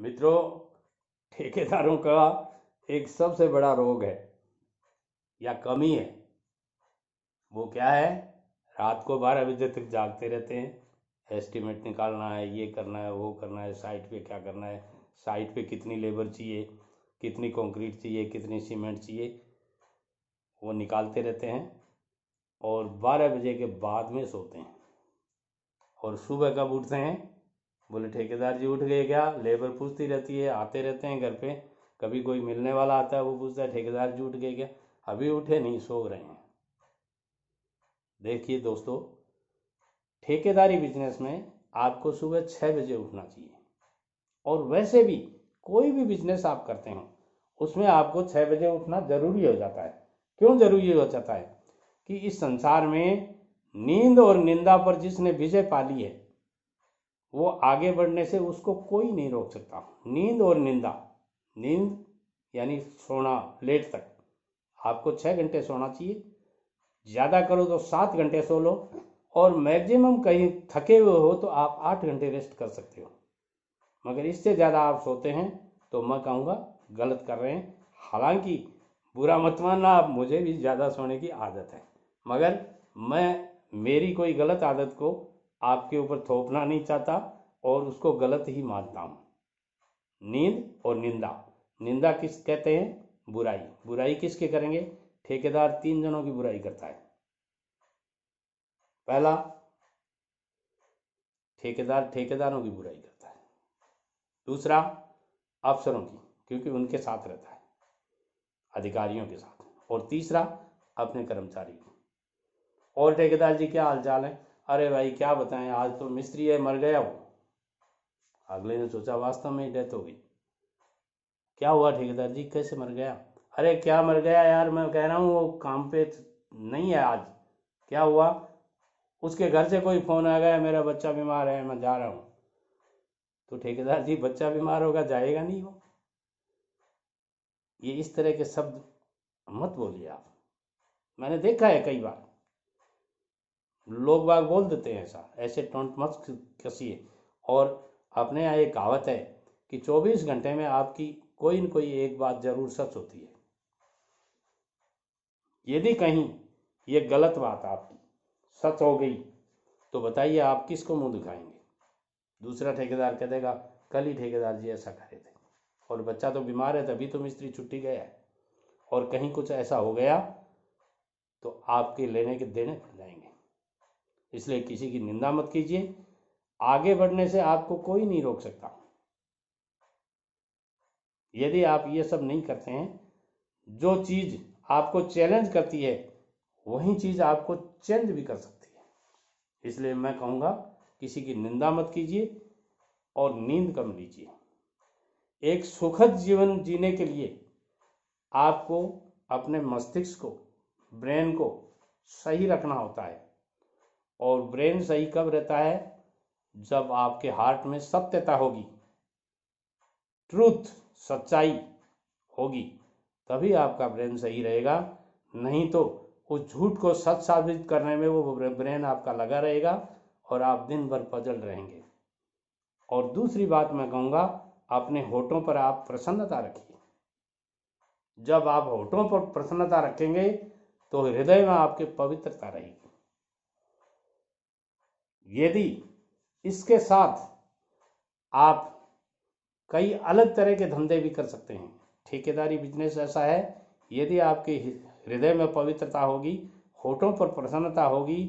मित्रों ठेकेदारों का एक सबसे बड़ा रोग है या कमी है वो क्या है रात को बारह बजे तक जागते रहते हैं एस्टिमेट निकालना है ये करना है वो करना है साइट पे क्या करना है साइट पे कितनी लेबर चाहिए कितनी कंक्रीट चाहिए कितनी सीमेंट चाहिए वो निकालते रहते हैं और बारह बजे के बाद में सोते हैं और सुबह कब उठते हैं बोले ठेकेदार जी उठ गए क्या लेबर पूछती रहती है आते रहते हैं घर पे कभी कोई मिलने वाला आता है वो पूछता है ठेकेदार जी उठ गए क्या अभी उठे नहीं सो रहे हैं देखिए दोस्तों ठेकेदारी बिजनेस में आपको सुबह छः बजे उठना चाहिए और वैसे भी कोई भी बिजनेस आप करते हो उसमें आपको छः बजे उठना ज़रूरी हो जाता है क्यों ज़रूरी हो जाता है कि इस संसार में नींद और निंदा पर जिसने विजय पाली है वो आगे बढ़ने से उसको कोई नहीं रोक सकता नींद और निंदा नींद यानी सोना लेट तक आपको छः घंटे सोना चाहिए ज़्यादा करो तो सात घंटे सो लो और मैक्सिमम कहीं थके हुए हो तो आप आठ घंटे रेस्ट कर सकते हो मगर इससे ज़्यादा आप सोते हैं तो मैं कहूँगा गलत कर रहे हैं हालांकि बुरा मत मानना आप मुझे भी ज़्यादा सोने की आदत है मगर मैं मेरी कोई गलत आदत को आपके ऊपर थोपना नहीं चाहता और उसको गलत ही मानता हूँ नींद और निंदा निंदा किस कहते हैं बुराई बुराई किसके करेंगे ठेकेदार तीन जनों की बुराई करता है पहला ठेकेदार ठेकेदारों की बुराई करता है दूसरा अफसरों की क्योंकि उनके साथ रहता है अधिकारियों के साथ और तीसरा अपने कर्मचारी की और ठेकेदार जी क्या हालचाल है अरे भाई क्या बताएं आज तो मिस्त्री है मर गया वो अगले ने सोचा वास्तव में डेथ हो गई क्या हुआ ठेकेदार जी कैसे मर गया अरे क्या मर गया यार मैं कह रहा हूँ वो काम पे तो नहीं है आज क्या हुआ उसके घर से कोई फ़ोन आ गया मेरा बच्चा बीमार है मैं जा रहा हूँ तो ठेकेदार जी बच्चा बीमार होगा जाएगा नहीं वो ये इस तरह के शब्द मत बोलिए आप मैंने देखा है कई बार लोग बाग बोल देते हैं ऐसा ऐसे टोंट मत कसिए और अपने यहाँ एक कहावत है कि 24 घंटे में आपकी कोई न कोई एक बात जरूर सच होती है यदि कहीं ये गलत बात आपकी सच हो गई तो बताइए आप किसको मुंह दिखाएंगे दूसरा ठेकेदार कह देगा कल ही ठेकेदार जी ऐसा कह रहे थे और बच्चा तो बीमार है तभी तो मिस्त्री छुट्टी गया है और कहीं कुछ ऐसा हो गया तो आपके लेने के देने पड़ जाएंगे इसलिए किसी की निंदा मत कीजिए आगे बढ़ने से आपको कोई नहीं रोक सकता यदि आप ये सब नहीं करते हैं जो चीज आपको चैलेंज करती है वही चीज आपको चेंज भी कर सकती है इसलिए मैं कहूंगा किसी की निंदा मत कीजिए और नींद कम लीजिए एक सुखद जीवन जीने के लिए आपको अपने मस्तिष्क को ब्रेन को सही रखना होता है और ब्रेन सही कब रहता है जब आपके हार्ट में सत्यता होगी ट्रूथ सच्चाई होगी तभी आपका ब्रेन सही रहेगा नहीं तो उस झूठ को सच साबित करने में वो ब्रेन आपका लगा रहेगा और आप दिन भर पजल रहेंगे और दूसरी बात मैं कहूँगा अपने होठों पर आप प्रसन्नता रखिए जब आप होठों पर प्रसन्नता रखेंगे तो हृदय में आपके पवित्रता रहेगी यदि इसके साथ आप कई अलग तरह के धंधे भी कर सकते हैं ठेकेदारी बिजनेस ऐसा है यदि आपके हृदय में पवित्रता होगी होठों पर प्रसन्नता होगी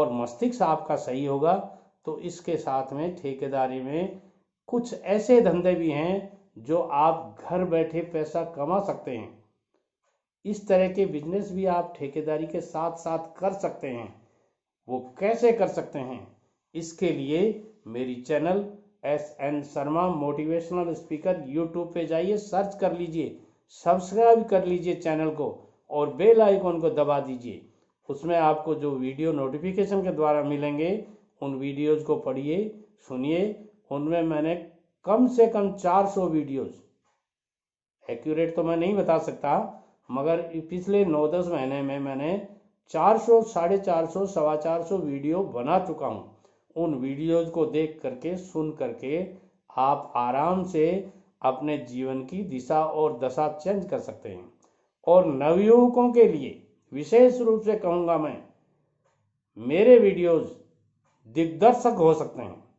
और मस्तिष्क आपका सही होगा तो इसके साथ में ठेकेदारी में कुछ ऐसे धंधे भी हैं जो आप घर बैठे पैसा कमा सकते हैं इस तरह के बिजनेस भी आप ठेकेदारी के साथ साथ कर सकते हैं वो कैसे कर सकते हैं इसके लिए मेरी channel S N Sharma motivational speaker YouTube पे जाइए सर्च कर लीजिए सब्सक्राइब कर लीजिए चैनल को और बेल आइकॉन को दबा दीजिए उसमें आपको जो वीडियो नोटिफिकेशन के द्वारा मिलेंगे उन वीडियोज़ को पढ़िए सुनिए उनमें मैंने कम से कम 400 वीडियोस एक्यूरेट तो मैं नहीं बता सकता मगर पिछले 9-10 महीने में मैंने 400 साढ़े चार सौ सवा चार सौ वीडियो बना चुका हूँ उन वीडियोज को देख करके सुन करके आप आराम से अपने जीवन की दिशा और दशा चेंज कर सकते हैं और नवयुवकों के लिए विशेष रूप से कहूँगा मैं मेरे वीडियोज दिग्दर्शक हो सकते हैं